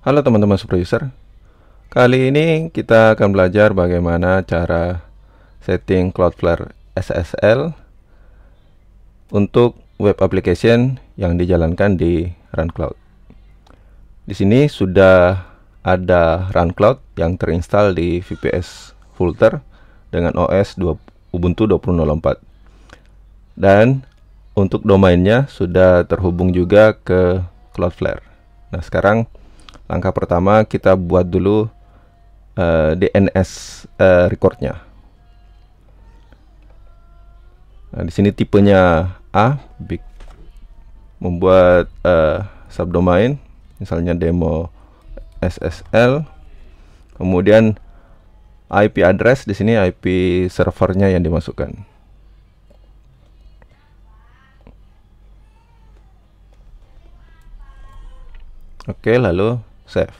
Halo teman-teman supervisor Kali ini kita akan belajar bagaimana cara setting Cloudflare SSL untuk web application yang dijalankan di Run Cloud. Di sini sudah ada Run Cloud yang terinstall di VPS Folder dengan OS 2, Ubuntu 20.04 dan untuk domainnya sudah terhubung juga ke Cloudflare. Nah sekarang Langkah pertama kita buat dulu uh, eh, DNS uh, eh, recordnya. Nah, di sini tipenya A, big membuat uh, subdomain, misalnya demo SSL. Kemudian IP address di sini IP servernya yang dimasukkan. Oke, lalu save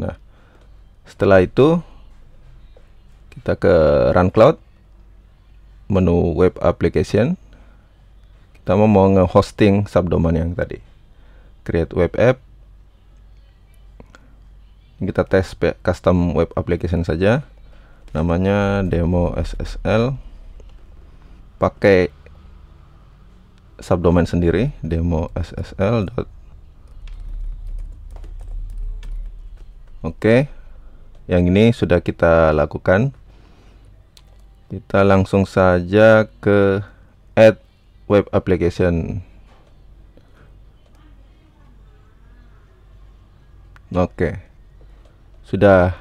nah setelah itu kita ke run cloud menu web application kita mau mau nge-hosting subdomain yang tadi create web app kita tes custom web application saja namanya demo SSL pakai subdomain sendiri demo ssl oke okay. yang ini sudah kita lakukan kita langsung saja ke add web application oke okay. sudah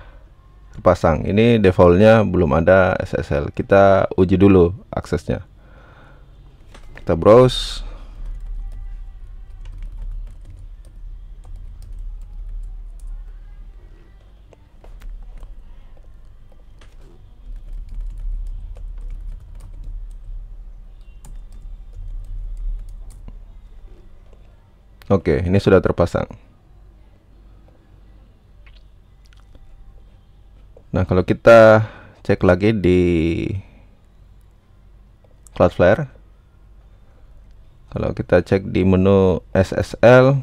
terpasang ini defaultnya belum ada SSL kita uji dulu aksesnya kita browse Oke, ini sudah terpasang. Nah, kalau kita cek lagi di Cloudflare, kalau kita cek di menu SSL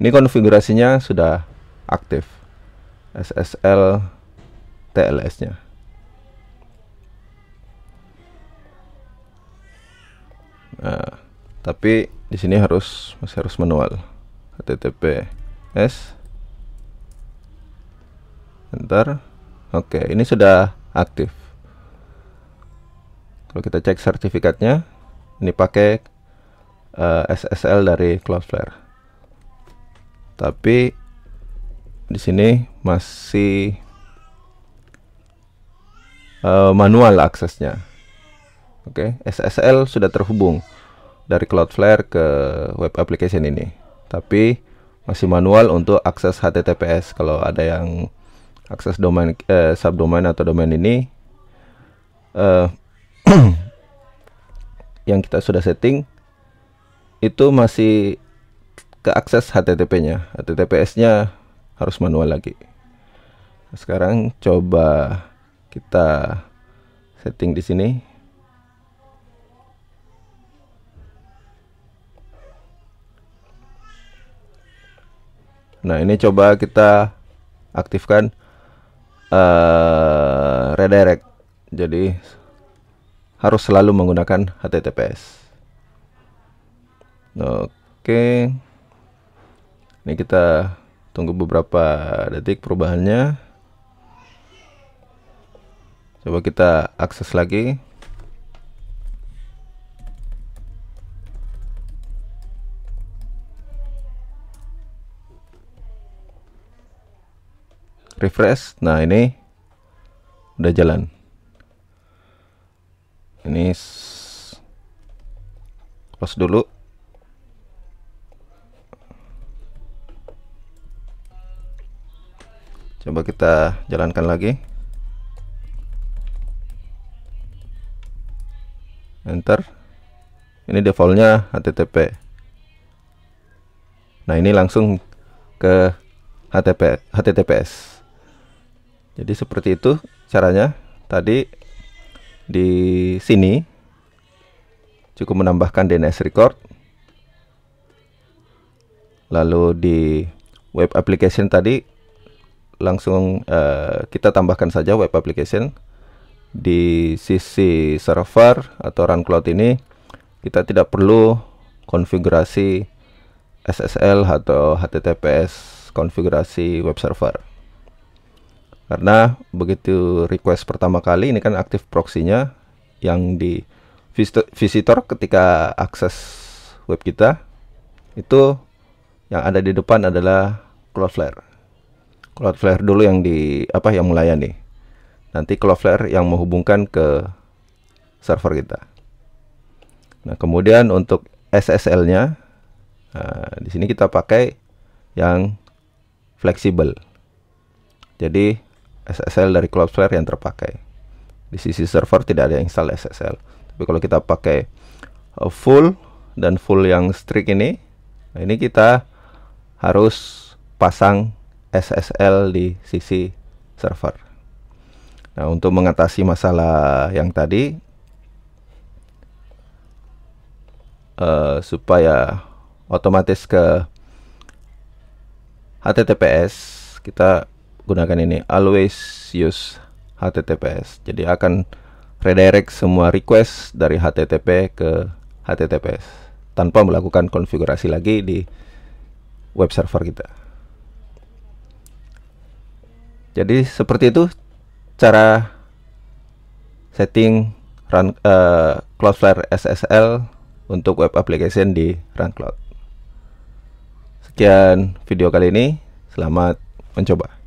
ini konfigurasinya sudah aktif SSL TLS nya nah, tapi di sini harus masih harus manual HTTPS ntar oke ini sudah aktif kalau kita cek sertifikatnya ini pakai uh, eh, SSL dari Cloudflare tapi di sini masih uh, manual aksesnya oke okay. SSL sudah terhubung dari Cloudflare ke web application ini tapi masih manual untuk akses HTTPS kalau ada yang akses domain eh, subdomain atau domain ini eh, eh yang kita sudah setting itu masih ke akses HTTP-nya. HTTPS-nya harus manual lagi. Nah, sekarang coba kita setting di sini. Nah, ini coba kita aktifkan uh, redirect. Jadi harus selalu menggunakan HTTPS. Oke. Ini kita tunggu beberapa detik perubahannya. Coba kita akses lagi. Refresh. Nah, ini udah jalan ini close dulu coba kita jalankan lagi enter ini defaultnya http nah ini langsung ke http https jadi seperti itu caranya tadi di sini cukup menambahkan DNS record lalu di web application tadi langsung uh, kita tambahkan saja web application di sisi server atau run cloud ini kita tidak perlu konfigurasi SSL atau HTTPS konfigurasi web server karena begitu request pertama kali ini kan aktif proxy-nya yang di visitor, ketika akses web kita itu yang ada di depan adalah Cloudflare. Cloudflare dulu yang di apa yang melayani. Nanti Cloudflare yang menghubungkan ke server kita. Nah, kemudian untuk SSL-nya nah, di sini kita pakai yang fleksibel. Jadi SSL dari Cloudflare yang terpakai. Di sisi server tidak ada yang install SSL. Tapi kalau kita pakai uh, full dan full yang strict ini, nah ini kita harus pasang SSL di sisi server. Nah, untuk mengatasi masalah yang tadi uh, supaya otomatis ke HTTPS kita gunakan ini always use HTTPS jadi akan redirect semua request dari HTTP ke HTTPS tanpa melakukan konfigurasi lagi di web server kita jadi seperti itu cara setting run, uh, eh, Cloudflare SSL untuk web application di Runcloud. Sekian video kali ini, selamat mencoba.